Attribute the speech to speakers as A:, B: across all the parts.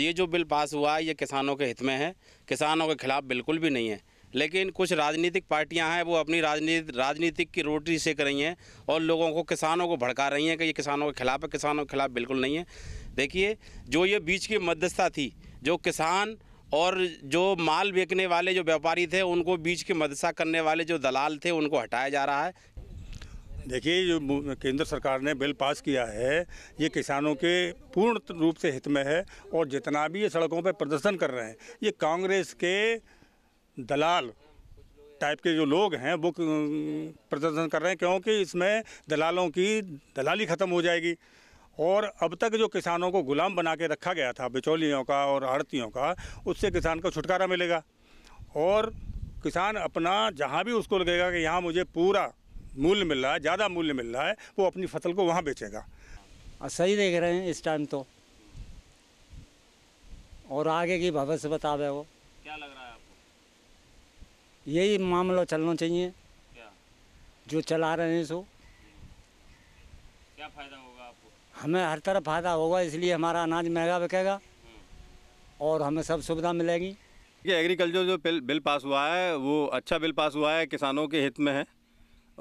A: तो ये जो बिल पास हुआ है ये किसानों के हित में है किसानों के खिलाफ बिल्कुल भी नहीं है लेकिन कुछ राजनीतिक पार्टियां हैं वो अपनी राजनीति राजनीतिक की रोटी सेक रही हैं और लोगों को किसानों को भड़का रही हैं कि ये किसानों के खिलाफ है किसानों के खिलाफ बिल्कुल नहीं है देखिए जो ये बीच की मध्यस्था थी जो किसान और जो माल बेचने वाले जो व्यापारी थे उनको बीच की मदसा करने वाले जो दलाल थे उनको हटाया जा रहा है
B: देखिए जो केंद्र सरकार ने बिल पास किया है ये किसानों के पूर्ण रूप से हित में है और जितना भी ये सड़कों पर प्रदर्शन कर रहे हैं ये कांग्रेस के दलाल टाइप के जो लोग हैं वो प्रदर्शन कर रहे हैं क्योंकि इसमें दलालों की दलाली ख़त्म हो जाएगी और अब तक जो किसानों को गुलाम बना के रखा गया था बिचौलियों का और आड़तियों का उससे किसान को छुटकारा मिलेगा और किसान अपना जहाँ भी उसको लगेगा कि यहाँ मुझे पूरा मूल्य मिल रहा है ज़्यादा मूल्य मिल रहा है वो अपनी
C: फसल को वहाँ बेचेगा और हाँ, सही देख रहे हैं इस टाइम तो और आगे की भविष्य बता रहे वो
A: क्या लग रहा है आपको
C: यही मामला चलना चाहिए
A: क्या
C: जो चला रहे हैं सो क्या फ़ायदा होगा आपको हमें हर तरफ फ़ायदा होगा इसलिए हमारा अनाज महंगा बिकेगा हम्म। और हमें सब सुविधा मिलेगी
D: एग्रीकल्चर जो बिल पास हुआ है वो अच्छा बिल पास हुआ है किसानों के हित में है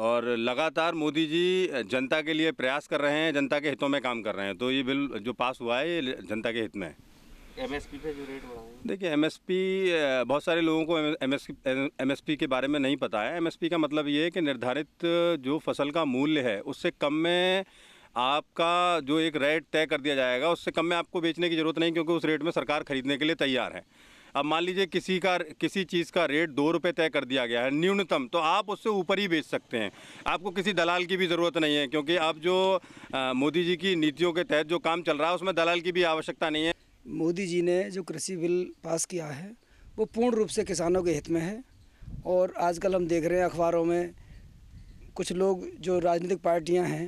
D: और लगातार मोदी जी जनता के लिए प्रयास कर रहे हैं जनता के हितों में काम कर रहे हैं तो ये बिल जो पास हुआ है ये जनता के हित में है एमएसपी पे जो रेट बढ़ा देखिए एमएसपी बहुत सारे लोगों को एमएसपी एमएसपी के बारे में नहीं पता है एमएसपी का मतलब ये है कि निर्धारित जो फसल का मूल्य है उससे कम में आपका जो एक रेट तय कर दिया जाएगा उससे कम में आपको बेचने की ज़रूरत नहीं क्योंकि उस रेट में सरकार खरीदने के लिए तैयार है अब मान लीजिए किसी का किसी चीज़ का रेट दो रुपये तय कर दिया गया है न्यूनतम तो आप उससे ऊपर ही बेच सकते हैं आपको किसी दलाल की भी ज़रूरत नहीं है क्योंकि अब जो मोदी जी की नीतियों के तहत जो काम चल रहा है उसमें दलाल की भी आवश्यकता नहीं है
E: मोदी जी ने जो कृषि बिल पास किया है वो पूर्ण रूप से किसानों के हित में है और आजकल हम देख रहे हैं अखबारों में कुछ लोग जो राजनीतिक पार्टियां हैं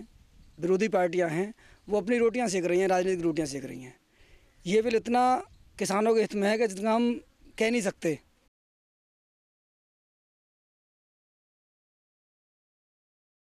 E: विरोधी पार्टियां हैं वो अपनी रोटियां सेक रही हैं राजनीतिक रोटियां सेक रही हैं ये बिल इतना किसानों के हित में है कि जितना हम कह नहीं सकते